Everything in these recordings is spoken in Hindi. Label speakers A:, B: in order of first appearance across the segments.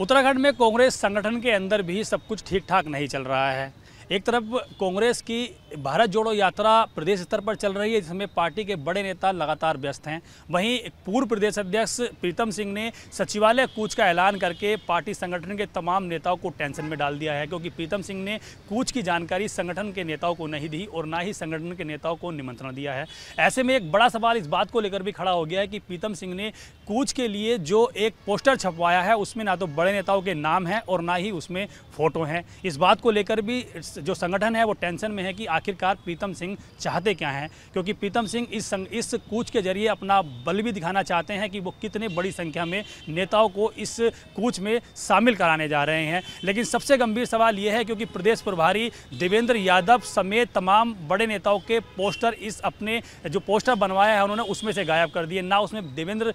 A: उत्तराखंड में कांग्रेस संगठन के अंदर भी सब कुछ ठीक ठाक नहीं चल रहा है एक तरफ कांग्रेस की भारत जोड़ो यात्रा प्रदेश स्तर पर चल रही है जिसमें पार्टी के बड़े नेता लगातार व्यस्त हैं वहीं पूर्व प्रदेश अध्यक्ष प्रीतम सिंह ने सचिवालय कूच का ऐलान करके पार्टी संगठन के तमाम नेताओं को टेंशन में डाल दिया है क्योंकि प्रीतम सिंह ने कूच की जानकारी संगठन के नेताओं को नहीं दी और ना ही संगठन के नेताओं को निमंत्रण दिया है ऐसे में एक बड़ा सवाल इस बात को लेकर भी खड़ा हो गया है कि प्रीतम सिंह ने कूच के लिए जो एक पोस्टर छपवाया है उसमें ना तो बड़े नेताओं के नाम हैं और ना ही उसमें फ़ोटो हैं इस बात को लेकर भी जो संगठन है वो टेंशन में है कि आखिरकार प्रीतम सिंह चाहते क्या हैं क्योंकि प्रीतम सिंह इस संग, इस कूच के जरिए अपना बल भी दिखाना चाहते हैं कि वो कितने बड़ी संख्या में नेताओं को इस कूच में शामिल कराने जा रहे हैं लेकिन सबसे गंभीर सवाल ये है क्योंकि प्रदेश प्रभारी देवेंद्र यादव समेत तमाम बड़े नेताओं के पोस्टर इस अपने जो पोस्टर बनवाया है उन्होंने उसमें से गायब कर दिए ना उसमें देवेंद्र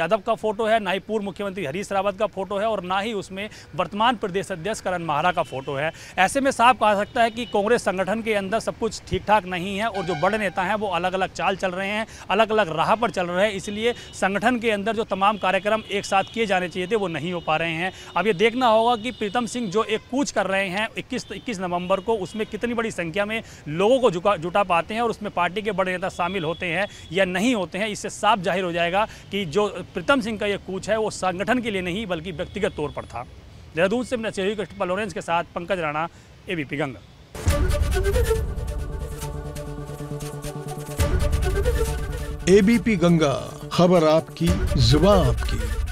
A: यादव का फोटो है ना ही पूर्व मुख्यमंत्री हरीश रावत का फोटो है और ना ही उसमें वर्तमान प्रदेश अध्यक्ष करण महारा का फोटो है ऐसे में साफ कहा सकता है कि कांग्रेस संगठन के अंदर सब कुछ ठीक ठाक नहीं है और जो बड़े नेता हैं वो अलग अलग चाल चल रहे हैं अलग अलग राह पर चल रहे हैं इसलिए संगठन के अंदर जो तमाम कार्यक्रम एक साथ किए जाने चाहिए थे वो नहीं हो पा रहे हैं अब ये देखना होगा कि प्रीतम सिंह जो एक कूच कर रहे हैं इक्कीस इक्कीस नवंबर को उसमें कितनी बड़ी संख्या में लोगों को जुटा पाते हैं और उसमें पार्टी के बड़े नेता शामिल होते हैं या नहीं होते हैं इससे साफ जाहिर हो जाएगा कि जो प्रीतम सिंह का यह कूच है वो संगठन के लिए नहीं बल्कि व्यक्तिगत तौर पर था देहरादून से मैं चेहरी कृष्ण पलोरेंस के साथ पंकज राणा एबीपी गंगा एबीपी गंगा खबर आपकी जुबा आपकी